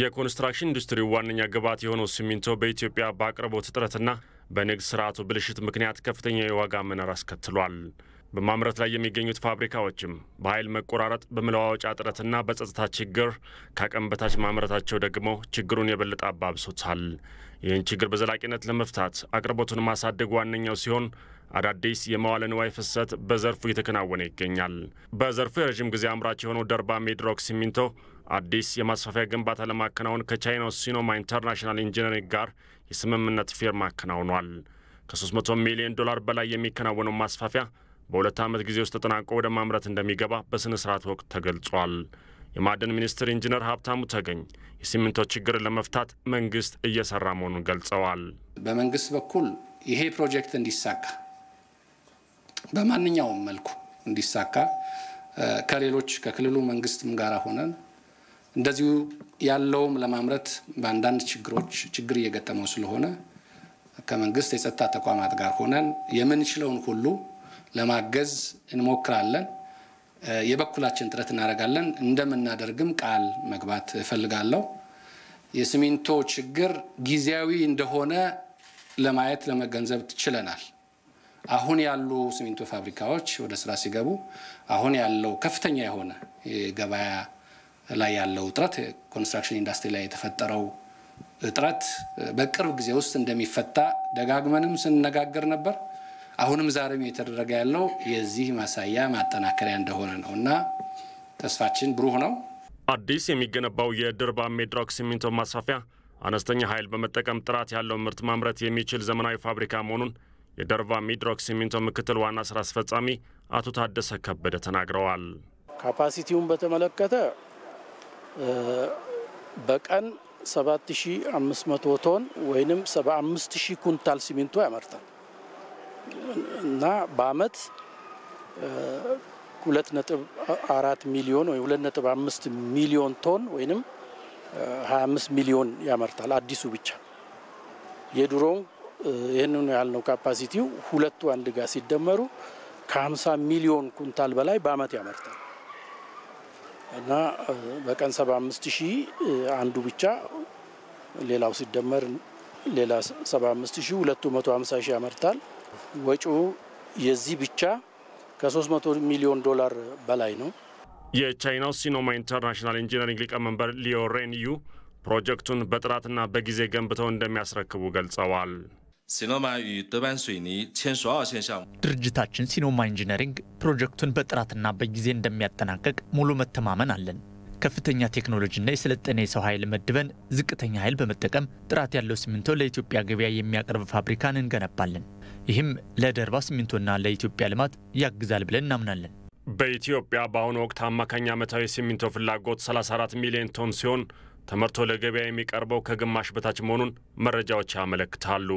የኮንስትራክሽን ኢንዱስትሪው ዋነኛ ግብዓት የሆነው ሲሚንቶ በኢትዮጵያ በአቅርቦት እጥረትና በንግድ ስርዓቱ ብልሽት ምክንያት ከፍተኛ የዋጋ መናር አስከትሏል። በማምረት ላይ የሚገኙት ፋብሪካዎችም በኃይል መቆራረጥ፣ በመለዋወጫ እጥረትና በጸጥታ ችግር ከአቅም በታች ማምረታቸው ደግሞ ችግሩን የበለጠ አባብሶታል። ይህን ችግር በዘላቂነት ለመፍታት አቅርቦቱን ማሳደግ ዋነኛው ሲሆን አዳዲስ የመዋለ ንዋይ ፍሰት በዘርፉ እየተከናወነ ይገኛል። በዘርፉ የረዥም ጊዜ አምራች የሆነው ደርባ ሚድሮክ ሲሚንቶ አዲስ የማስፋፊያ ግንባታ ለማከናወን ከቻይናው ሲኖማ ኢንተርናሽናል ኢንጂነሪንግ ጋር የስምምነት ፊርማ አከናውኗል። ከ300 ሚሊዮን ዶላር በላይ የሚከናወነው ማስፋፊያ በሁለት ዓመት ጊዜ ውስጥ ተጠናቆ ወደ ማምረት እንደሚገባ በሥነ ሥርዓት ወቅት ተገልጿል። የማዕድን ሚኒስትር ኢንጂነር ሀብታሙ ተገኝ የሲሚንቶ ችግርን ለመፍታት መንግስት እየሰራ መሆኑን ገልጸዋል። በመንግስት በኩል ይሄ ፕሮጀክት እንዲሳካ በማንኛውም መልኩ እንዲሳካ ከሌሎች ከክልሉ መንግስትም ጋር ሆነን እንደዚሁ ያለውም ለማምረት በአንዳንድ ችግሮች ችግር እየገጠመው ስለሆነ ከመንግስት የጸጥታ ተቋማት ጋር ሆነን የምንችለውን ሁሉ ለማገዝ እንሞክራለን። የበኩላችን ጥረት እናደርጋለን። እንደምናደርግም ቃል መግባት እፈልጋለሁ። የሲሚንቶ ችግር ጊዜያዊ እንደሆነ ለማየት ለመገንዘብ ትችለናል። አሁን ያሉ ሲሚንቶ ፋብሪካዎች ወደ ስራ ሲገቡ አሁን ያለው ከፍተኛ የሆነ የገበያ ላይ ያለው እጥረት ኮንስትራክሽን ኢንዱስትሪ ላይ የተፈጠረው እጥረት በቅርብ ጊዜ ውስጥ እንደሚፈታ ደጋግመንም ስንነጋገር ነበር። አሁንም ዛሬም እየተደረገ ያለው የዚህ ማሳያ ማጠናከሪያ እንደሆነ ነው እና ተስፋችን ብሩህ ነው። አዲስ የሚገነባው የድርባ ሜድሮክ ሲሚንቶ ማስፋፊያ አነስተኛ ኃይል በመጠቀም ጥራት ያለው ምርት ማምረት የሚችል ዘመናዊ ፋብሪካ መሆኑን የደርባ ሚድሮክ ሲሚንቶ ምክትል ዋና ስራ አስፈጻሚ አቶ ታደሰ ከበደ ተናግረዋል። ካፓሲቲውን በተመለከተ በቀን 7500 ቶን ወይም 75000 ኩንታል ሲሚንቶ ያመርታል። እና በአመት ሁለት ነጥብ አራት ሚሊዮን ወይ ሁለት ነጥብ አምስት ሚሊዮን ቶን ወይም ሀያ አምስት ሚሊዮን ያመርታል አዲሱ ብቻ። የድሮው ይህንን ያህል ነው ካፓሲቲው። ሁለቱ አንድ ጋር ሲደመሩ ከሀምሳ ሚሊዮን ኩንታል በላይ በአመት ያመርታል እና በቀን ሰባ አምስት ሺህ አንዱ ብቻ ሌላው ሲደመር ሌላ ሰባ አምስት ሺህ ሁለቱ መቶ ሀምሳ ሺህ ያመርታል። ወጪው የዚህ ብቻ ከ300 ሚሊዮን ዶላር በላይ ነው። የቻይናው ሲኖማ ኢንተርናሽናል ኢንጂነሪንግ ሊቀመንበር ሊዮ ሬንዩ ፕሮጀክቱን በጥራትና በጊዜ ገንብተው እንደሚያስረክቡ ገልጸዋል። ድርጅታችን ሲኖማ ኢንጂነሪንግ ፕሮጀክቱን በጥራትና በጊዜ እንደሚያጠናቀቅ ሙሉ መተማመን አለን። ከፍተኛ ቴክኖሎጂና የሰለጠነ የሰው ኃይል መድበን ዝቅተኛ ኃይል በመጠቀም ጥራት ያለው ሲሚንቶ ለኢትዮጵያ ገበያ የሚያቀርብ ፋብሪካን እንገነባለን። ይህም ለደርባ ሲሚንቶና ለኢትዮጵያ ልማት ያግዛል ብለን እናምናለን። በኢትዮጵያ በአሁኑ ወቅት አማካኝ ዓመታዊ ሲሚንቶ ፍላጎት 34 ሚሊዮን ቶን ሲሆን ተመርቶ ለገበያ የሚቀርበው ከግማሽ በታች መሆኑን መረጃዎች ያመለክታሉ።